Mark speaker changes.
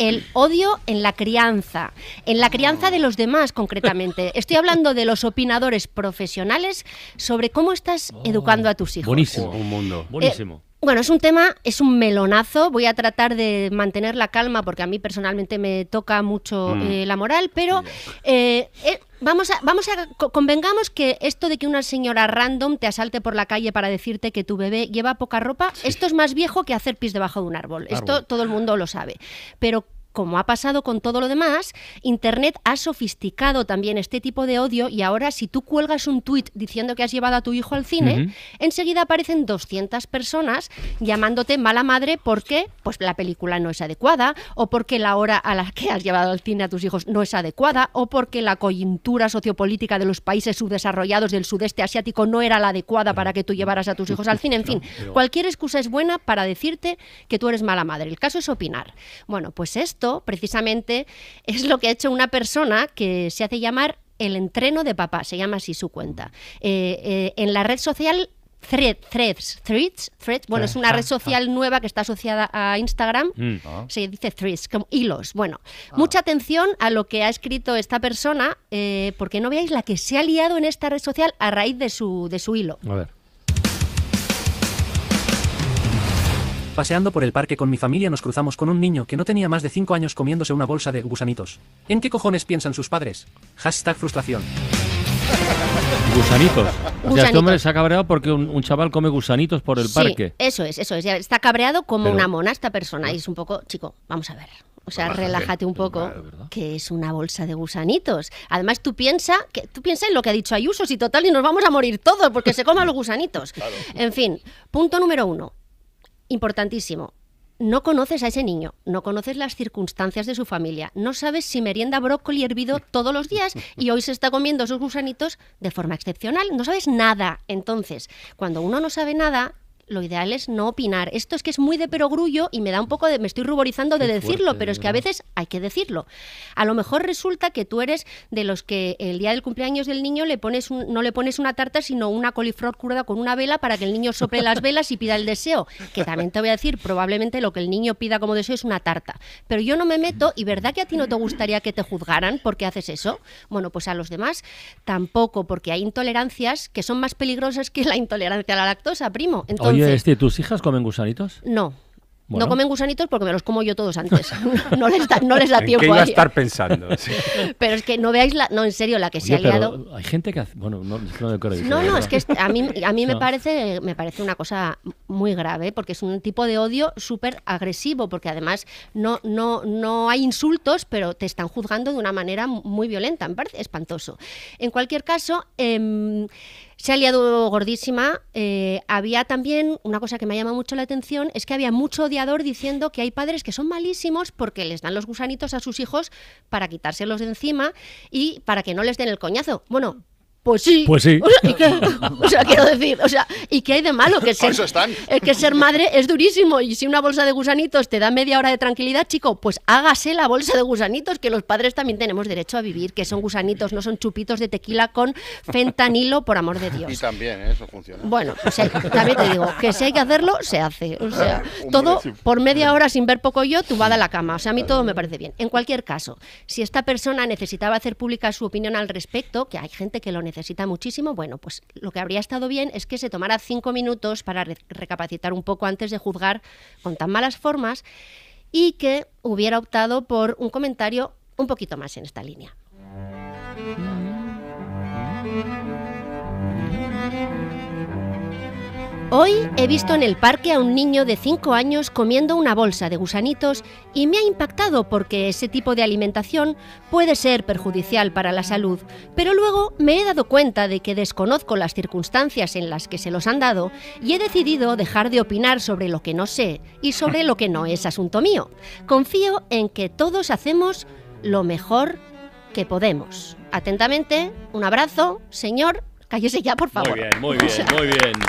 Speaker 1: el odio en la crianza, en la crianza de los demás concretamente. Estoy hablando de los opinadores profesionales sobre cómo estás educando a tus hijos. Buenísimo, un mundo. Eh, Buenísimo. Bueno, es un tema, es un melonazo. Voy a tratar de mantener la calma porque a mí personalmente me toca mucho mm. eh, la moral, pero eh, eh, vamos a, vamos a, convengamos que esto de que una señora random te asalte por la calle para decirte que tu bebé lleva poca ropa, esto es más viejo que hacer pis debajo de un árbol. árbol. Esto todo el mundo lo sabe. Pero como ha pasado con todo lo demás, Internet ha sofisticado también este tipo de odio y ahora si tú cuelgas un tuit diciendo que has llevado a tu hijo al cine, enseguida aparecen 200 personas llamándote mala madre porque pues, la película no es adecuada o porque la hora a la que has llevado al cine a tus hijos no es adecuada o porque la coyuntura sociopolítica de los países subdesarrollados del sudeste asiático no era la adecuada para que tú llevaras a tus hijos al cine. En fin, cualquier excusa es buena para decirte que tú eres mala madre. El caso es opinar. Bueno, pues esto precisamente es lo que ha hecho una persona que se hace llamar el entreno de papá, se llama así su cuenta. Eh, eh, en la red social threads, threads, Bueno, es una red social nueva que está asociada a Instagram. Mm. Ah. Se dice threads, como hilos. Bueno, ah. mucha atención a lo que ha escrito esta persona, eh, porque no veáis la que se ha liado en esta red social a raíz de su, de su hilo. A ver. Paseando por el parque con mi familia nos cruzamos con un niño que no tenía más de 5 años comiéndose una bolsa de gusanitos. ¿En qué cojones piensan sus padres? Hashtag frustración. Gusanitos. O sea, este hombre se ha cabreado porque un, chaval come gusanitos por el sí, parque. Eso es, eso es. Está cabreado como una mona esta persona. Y es un poco, chico, vamos a ver. O sea, relájate, un poco, que es una bolsa de gusanitos. Además, tú piensa, que, tú piensas en lo que ha dicho Ayuso, si total y nos vamos a morir todos porque se coman los gusanitos. En fin, punto número uno importantísimo, no conoces a ese niño, no conoces las circunstancias de su familia, no sabes si merienda brócoli hervido todos los días y hoy se está comiendo sus gusanitos de forma excepcional, no sabes nada. Entonces, cuando uno no sabe nada, lo ideal es no opinar. Esto es que es muy de perogrullo y me da un poco de. me estoy ruborizando de decirlo, pero es que a veces hay que decirlo. A lo mejor resulta que tú eres de los que el día del cumpleaños del niño le pones no le pones una tarta, sino una coliflor cruda con una vela para que el niño sople las velas y pida el deseo. Que también te voy a decir, probablemente lo que el niño pida como deseo es una tarta. Pero yo no me meto y ¿verdad que a ti no te gustaría que te juzgaran porque haces eso? Bueno, pues a los demás tampoco, porque hay intolerancias que son más peligrosas que la intolerancia a la lactosa, primo. Entonces, ¿tus hijas comen gusanitos? No. No comen gusanitos porque me los como yo todos antes. No les da, no les da Qué a estar pensando. Pero es que no veáis la, no en serio la que se ha liado. Hay gente que hace, bueno, no, me que no, no, es que a mí me parece me parece una cosa muy grave porque es un tipo de odio súper agresivo porque además no no no hay insultos pero te están juzgando de una manera muy violenta. Me parece espantoso. En cualquier caso. Em, se ha liado gordísima. Eh, había también, una cosa que me ha llamado mucho la atención, es que había mucho odiador diciendo que hay padres que son malísimos porque les dan los gusanitos a sus hijos para quitárselos de encima y para que no les den el coñazo. Bueno, pues sí. Pues sí. O sea, quiero decir, o sea, ¿y qué hay de malo? Que ah, ser, eso El que ser madre es durísimo y si una bolsa de gusanitos te da media hora de tranquilidad, chico, pues hágase la bolsa de gusanitos, que los padres también tenemos derecho a vivir, que son gusanitos, no son chupitos de tequila con fentanilo, por amor de Dios. Y también, ¿eh? eso funciona. Bueno, o pues sea, también te digo, que si hay que hacerlo, se hace. O sea, ah, todo por media hora sin ver poco yo, tú vas a la cama. O sea, a mí todo me parece bien. En cualquier caso, si esta persona necesitaba hacer pública su opinión al respecto, que hay gente que lo necesita, necesita muchísimo, bueno, pues lo que habría estado bien es que se tomara cinco minutos para recapacitar un poco antes de juzgar con tan malas formas y que hubiera optado por un comentario un poquito más en esta línea. Mm. Hoy he visto en el parque a un niño de 5 años comiendo una bolsa de gusanitos y me ha impactado porque ese tipo de alimentación puede ser perjudicial para la salud, pero luego me he dado cuenta de que desconozco las circunstancias en las que se los han dado y he decidido dejar de opinar sobre lo que no sé y sobre lo que no es asunto mío. Confío en que todos hacemos lo mejor que podemos. Atentamente, un abrazo, señor, cállese ya, por favor. Muy bien, muy bien, muy bien.